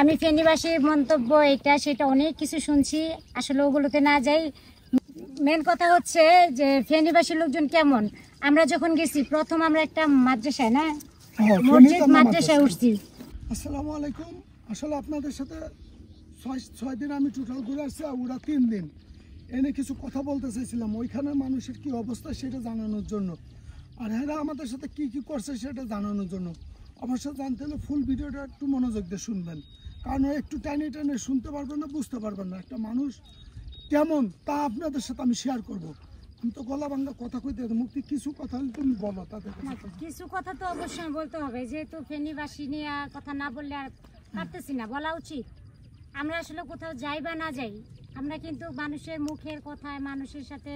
আমি ফেনীবাসীর মন্তব্য এটা সেটা অনেক কিছু শুনছি আসলে ওগুলোতে না যাই মেন কথা হচ্ছে যে ফেনীবাসীর লোকজন কেমন আমরা যখন গেছি প্রথম আমরা একটা মাদ্রাসায় না হ্যাঁ, মসজিদ মাদ্রাসায় উঠছি আসসালামু আলাইকুম আসলে আপনাদের সাথে ছয় দিন আমি টোটাল ঘুরে আসছি আর ওরা তিন দিন এনে কিছু কথা বলতে চাইছিলাম ওইখানে মানুষের কি অবস্থা সেটা জানানোর জন্য আর হেরা আমাদের সাথে কি কি করছে সেটা জানানোর জন্য অবশ্য জানতে হলে ফুল ভিডিওটা একটু মনোযোগ দিয়ে শুনবেন কারণ একটু টানে টানে শুনতে পারবেন না বুঝতে পারবেন না একটা মানুষ কেমন তা আপনাদের সাথে আমি শেয়ার করব। আমি তো গলা ভাঙ্গা কথা কইতে মুক্তি কিছু কথা তুমি বলো তাদের কিছু কথা তো অবশ্যই বলতে হবে যেহেতু ফেনীবাসী নিয়ে কথা না বললে আর পারতেছি না বলা উচিত আমরা আসলে কোথাও যাই বা না যাই আমরা কিন্তু মানুষের মুখের কথায় মানুষের সাথে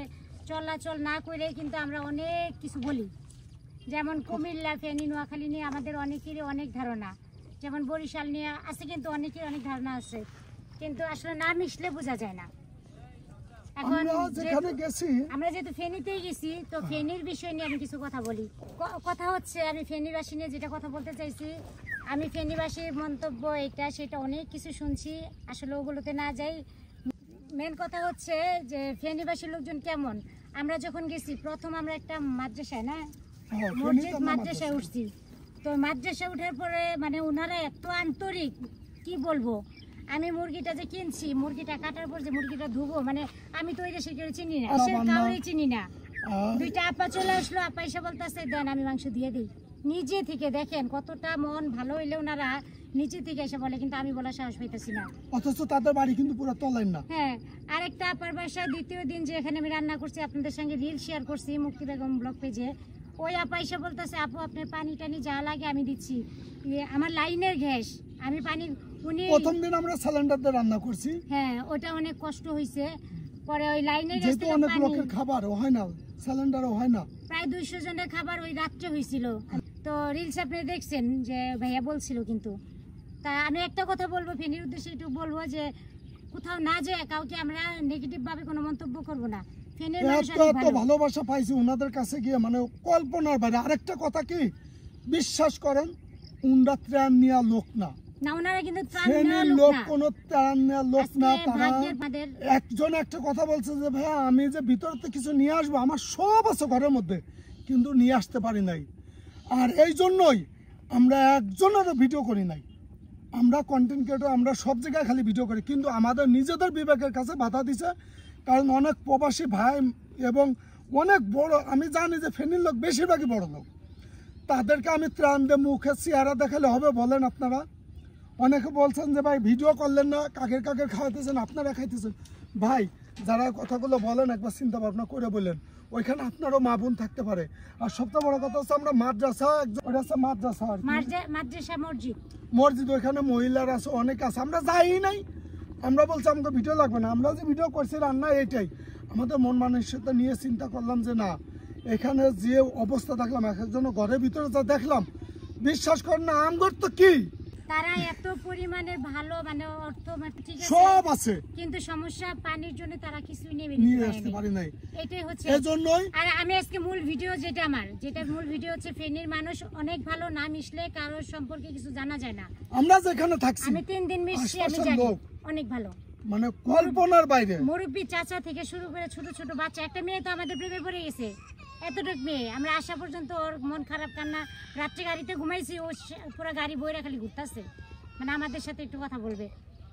চলাচল না করে কিন্তু আমরা অনেক কিছু বলি যেমন কুমিল্লা ফেনী নোয়াখালী নিয়ে আমাদের অনেকেরই অনেক ধারণা যেমন বরিশাল নিয়ে আছে কিন্তু অনেকের অনেক ধারণা আছে কিন্তু আসলে না মিশলে বোঝা যায় না আমরা যেহেতু ফেনীতেই গেছি তো হ্যাঁ। ফেনীর বিষয় নিয়ে আমি কিছু কথা বলি কথা হচ্ছে আমি ফেনীবাসী নিয়ে যেটা কথা বলতে চাইছি আমি ফেনীবাসীর মন্তব্য এটা সেটা অনেক কিছু শুনছি আসলে ওগুলোতে না যাই মেন কথা হচ্ছে যে ফেনীবাসীর লোকজন কেমন আমরা যখন গেছি প্রথম আমরা একটা মাদ্রাসায় না হ্যাঁ, মসজিদ মাদ্রাসায় উঠছি তো মাদ্রাসা উঠার পরে মানে ওনারা এত আন্তরিক কি বলবো আমি মুরগিটা যে কিনছি মুরগিটা কাটার পর যে মুরগিটা ধুবো মানে আমি তো ওই দেশে কেউ চিনি না সে কাউরে চিনি না দুইটা আপা চলে আসলো আপা এসে বলতেছে দেন আমি মাংস দিয়ে দিই নিজে থেকে দেখেন কতটা মন ভালো হইলে ওনারা নিচে থেকে এসে বলে কিন্তু আমি বলা সাহস পাইতেছি না অথচ তাদের বাড়ি কিন্তু পুরো তলেন না হ্যাঁ আরেকটা আপার বাসায় দ্বিতীয় দিন যে এখানে আমি রান্না করছি আপনাদের সঙ্গে রিল শেয়ার করছি মুক্তি বেগম ব্লগ পেজে ওই আপা এসে বলতেছে আপু আপনার পানি টানি যা লাগে আমি দিচ্ছি আমার লাইনের গ্যাস আমি পানি উনি প্রথম দিন আমরা সিলিন্ডার দিয়ে রান্না করছি হ্যাঁ ওটা অনেক কষ্ট হইছে পরে ওই লাইনের গ্যাস থেকে অনেক লোকের খাবার হয় না সিলিন্ডারও হয় না প্রায় 200 জনের খাবার ওই রাত্রে হইছিল তো রিলস আপনি দেখছেন যে ভাইয়া বলছিল কিন্তু তা আমি একটা কথা বলবো ফেনির উদ্দেশ্যে একটু বলবো যে কোথাও না যে কাউকে আমরা নেগেটিভ ভাবে কোনো মন্তব্য করব না ভালোবাসা পাইছি কাছে গিয়ে মানে কল্পনার বাইরে আরেকটা কথা কি বিশ্বাস করেন ত্রাণ নেওয়া লোক না একজন একটা কথা বলছে যে ভাইয়া আমি যে ভিতরতে কিছু নিয়ে আসবো আমার সব আছে ঘরের মধ্যে কিন্তু নিয়ে আসতে পারি নাই আর এই জন্যই আমরা একজনের ভিডিও করি নাই আমরা কন্টেন্ট ক্রিয়েটর আমরা সব জায়গায় খালি ভিডিও করি কিন্তু আমাদের নিজেদের বিবেকের কাছে বাধা দিছে কারণ অনেক প্রবাসী ভাই এবং অনেক বড় আমি জানি যে ফেনীর লোক বেশিরভাগই বড় লোক তাদেরকে আমি ত্রাণ দে মুখে চেহারা দেখালে হবে বলেন আপনারা অনেকে বলছেন যে ভাই ভিডিও করলেন না কাকের কাকের খাওয়াতেছেন আপনারা খাইতেছেন ভাই যারা কথাগুলো বলেন একবার চিন্তা ভাবনা করে বলেন ওইখানে আপনারও মা বোন থাকতে পারে আর সবচেয়ে বড় কথা হচ্ছে আমরা মাদ্রাসা একজন মাদ্রাসা মসজিদ মসজিদ ওইখানে মহিলারা আছে অনেক আছে আমরা যাই নাই আমরা বলছি আমাকে ভিডিও লাগবে না আমরা যে ভিডিও করছি রান্না এইটাই আমাদের মন মানসিকতা নিয়ে চিন্তা করলাম যে না এখানে যে অবস্থা দেখলাম এক একজন ঘরের ভিতরে যা দেখলাম বিশ্বাস করেন না আমগর তো কী তারা এত ভালো মানে অর্থ সব আছে কিন্তু সমস্যা পানির জন্য তারা কিছুই নেবে নিয়ে আসতে পারে নাই এটাই হচ্ছে এজন্যই আর আমি আজকে মূল ভিডিও যেটা আমার যেটা মূল ভিডিও হচ্ছে ফেনীর মানুষ অনেক ভালো না মিশলে কারোর সম্পর্কে কিছু জানা যায় না আমরা যেখানে আমি তিন দিন মিশছি আমি জানি অনেক ভালো মানে কল্পনার বাইরে মুরব্বী চাচা থেকে শুরু করে ছোট ছোট বাচ্চা একটা মেয়ে তো আমাদের প্রেমে পড়ে গেছে এতটুক মেয়ে আমরা আসা পর্যন্ত ওর মন খারাপ কান্না রাত্রে গাড়িতে ঘুমাইছি ও পুরো গাড়ি বই রাখালি ঘুরতেছে মানে আমাদের সাথে একটু কথা বলবে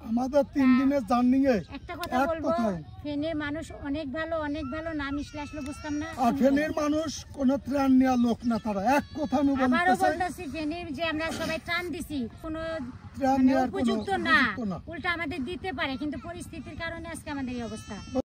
আমাদের তিন হ্যাঁ। দিনের জার্নি এ একটা কথা বলবো ফেনের মানুষ অনেক ভালো অনেক ভালো না মিশলে আসলে বুঝতাম না আর ফেনের মানুষ কোন ত্রাণ নেওয়া লোক না তারা এক কথা আমি বলতে আমারও ফেনের যে আমরা সবাই ত্রাণ দিছি কোন মানে উপযুক্ত না উল্টা আমাদের দিতে পারে কিন্তু পরিস্থিতির কারণে আজকে আমাদের এই অবস্থা